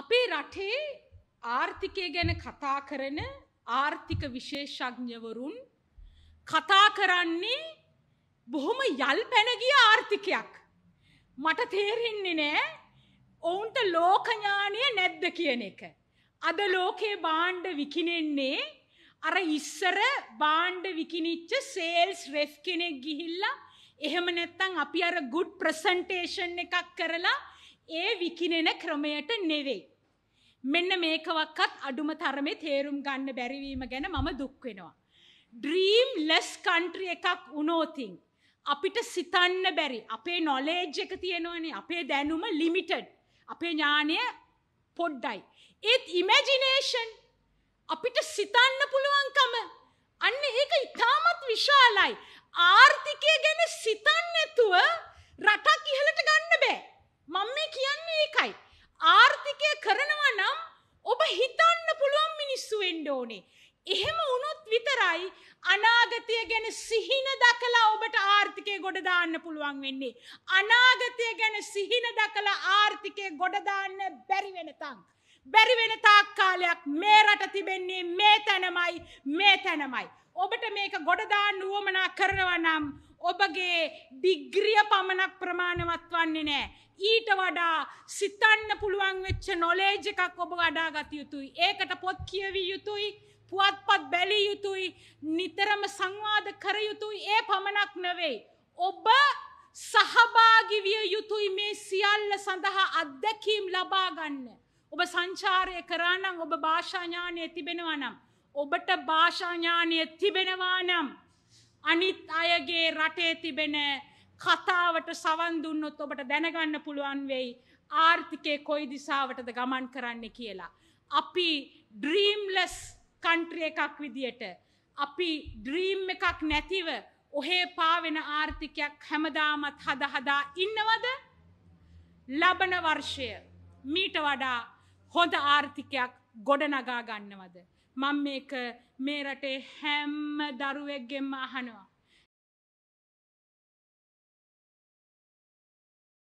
අපේ රටේ ආර්ථිකය ගැන කතා කරන ආර්ථික විශේෂඥවරුන් කතා කරන්නේ බොහොම යල් පැනගිය ආර්ථිකයක්. මට තේරෙන්නේ නෑ ඔවුන්ට ලෝකඥානය නැද්ද කියන එක. අද ලෝකයේ බාණ්ඩ විකිනෙන්නේ අර ඉස්සර බාණ්ඩ විකිනිච්ච සේල්ස් රෙෆ් කෙනෙක් ගිහිල්ලා එහෙම නැත්තම් අපි අර good presentation එකක් කරලා ඒ විකිනෙන ක්‍රමයට නෙවෙයි. මෙන්න මේකවක්වත් අඩුම තරමේ තේරුම් ගන්න බැරිවීම ගැන මම දුක් වෙනවා. ඩ්‍රීම් ලෙස් කන්ට්‍රි එකක් වුණෝතින් අපිට සිතන්න බැරි අපේ නොලේජ් එක තියෙනවනේ අපේ දැනුම ලිමිටඩ් අපේ ඥානය පොඩ්ඩයි. ඒත් ඉමැජිනේෂන් අපිට සිතන්න පුළුවන්කම අන්න ඒක ඉතාමත් විශාලයි. ආර්ථිකය ගැන සිතන්නැතුව හිතන්න පුළුවන් මිනිස්සු වෙන්න ඕනේ. එහෙම වුණොත් විතරයි අනාගතය ගැන සිහින දකලා ඔබට ආර්ථිකය ගොඩ දාන්න පුළුවන් වෙන්නේ. අනාගතය ගැන සිහින දකලා ආර්ථිකය ගොඩ දාන්න බැරි වෙනතම්. බැරි වෙන තාක් කාලයක් මේ රට තිබෙන්නේ මේ තැනමයි මේ තැනමයි. ඔබට මේක ගොඩ දාන්න උවමනා කරනවා නම් ඔබගේ ඩිග්‍රිය පමණක් ප්‍රමාණවත් වන්නේ නෑ. ඊට වඩා සිතන්න පුළුවන් වෙච්ච නොලේජ් එකක් ඔබ වඩා ගත යුතුයි. ඒකට පොත් කියවිය යුතුයි, පුවත්පත් බැලිය යුතුයි, නිතරම සංවාද කර යුතුයි. ඒ පමණක් නෙවෙයි. ඔබ සහභාගී විය යුතුයි මේ සියල්ල සඳහා අත්දැකීම් ලබා ගන්න. ඔබ සංචාරය කරා නම් ඔබ භාෂා ඥානය තිබෙනවා නම් ඔබට භාෂා ඥානය තිබෙනවා නම් අනිත් අයගේ රටේ තිබෙන කතාවට සවන් දුන්නොත් ඔබට දැනගන්න පුළුවන් වෙයි ආර්ථිකය කොයි දිසාවටද ගමන් කරන්න කියලා. අපි ඩ්‍රීම්ලස් කන්ට්‍රිය එකක් විදියට. අපි ඩ්‍රීම් එකක් නැතිව ඔහේ පාවෙන ආර්ථිකයක් හැමදාමත් හද හදා ඉන්නවද ලබන වර්ෂය මීට වඩා හොඳ ආර්ථිකයක් ගොඩනගා ගන්නවද. මං මේක මේ රටේ හැම්ම දරුවෙක්ගෙම්ම අහනවා.